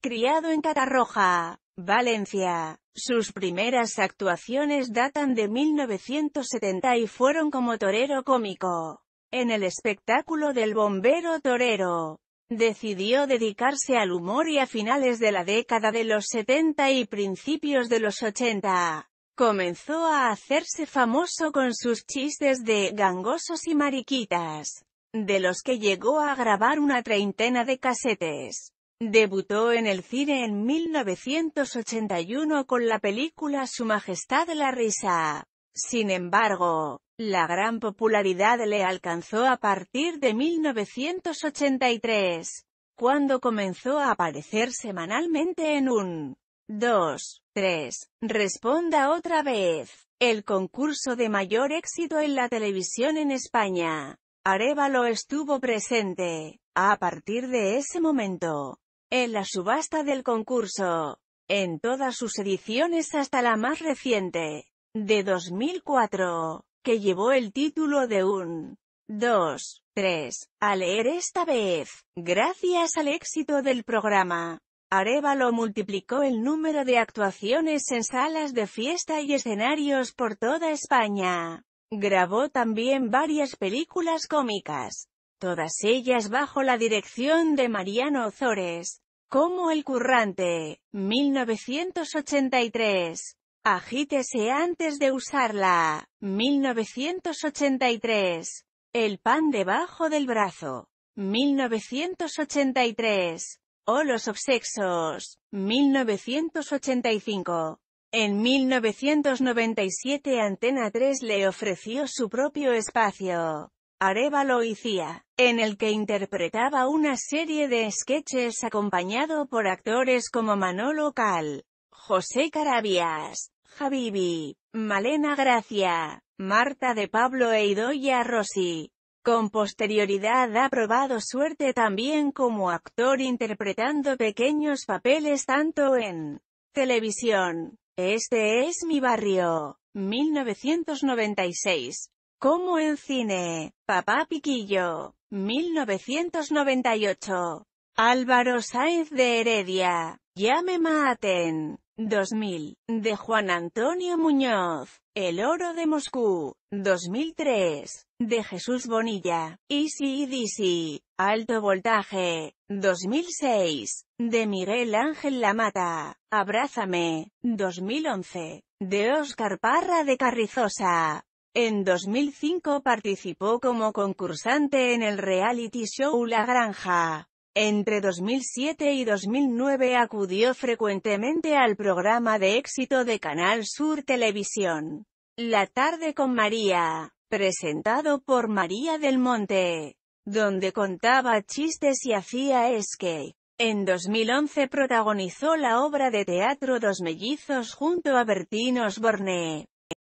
Criado en Catarroja, Valencia, sus primeras actuaciones datan de 1970 y fueron como torero cómico. En el espectáculo del bombero torero, decidió dedicarse al humor y a finales de la década de los 70 y principios de los 80. Comenzó a hacerse famoso con sus chistes de gangosos y mariquitas, de los que llegó a grabar una treintena de casetes. Debutó en el cine en 1981 con la película Su Majestad la Risa. Sin embargo, la gran popularidad le alcanzó a partir de 1983, cuando comenzó a aparecer semanalmente en un 2, 3, responda otra vez, el concurso de mayor éxito en la televisión en España. Arevalo estuvo presente. A partir de ese momento, en la subasta del concurso, en todas sus ediciones hasta la más reciente, de 2004, que llevó el título de un 2, 3, a leer esta vez, gracias al éxito del programa. Arevalo multiplicó el número de actuaciones en salas de fiesta y escenarios por toda España. Grabó también varias películas cómicas, todas ellas bajo la dirección de Mariano Ozores, como El Currante, 1983. Agítese antes de usarla, 1983. El pan debajo del brazo, 1983. O los obsexos, 1985. En 1997 Antena 3 le ofreció su propio espacio. Arevalo y Cía, en el que interpretaba una serie de sketches acompañado por actores como Manolo Cal, José Carabias, Javivi, Malena Gracia, Marta de Pablo e Idoya Rossi. Con posterioridad ha probado suerte también como actor interpretando pequeños papeles tanto en televisión. Este es mi barrio. 1996, como en cine, Papá Piquillo, 1998. Álvaro Sáenz de Heredia, Ya me maten, 2000, de Juan Antonio Muñoz, El oro de Moscú, 2003, de Jesús Bonilla, Easy Dizzy, Alto voltaje, 2006, de Miguel Ángel Lamata, Abrázame, 2011, de Oscar Parra de Carrizosa, en 2005 participó como concursante en el reality show La Granja. Entre 2007 y 2009 acudió frecuentemente al programa de éxito de Canal Sur Televisión. La tarde con María, presentado por María del Monte, donde contaba chistes y hacía skate. En 2011 protagonizó la obra de teatro Dos Mellizos junto a Bertín Osborne.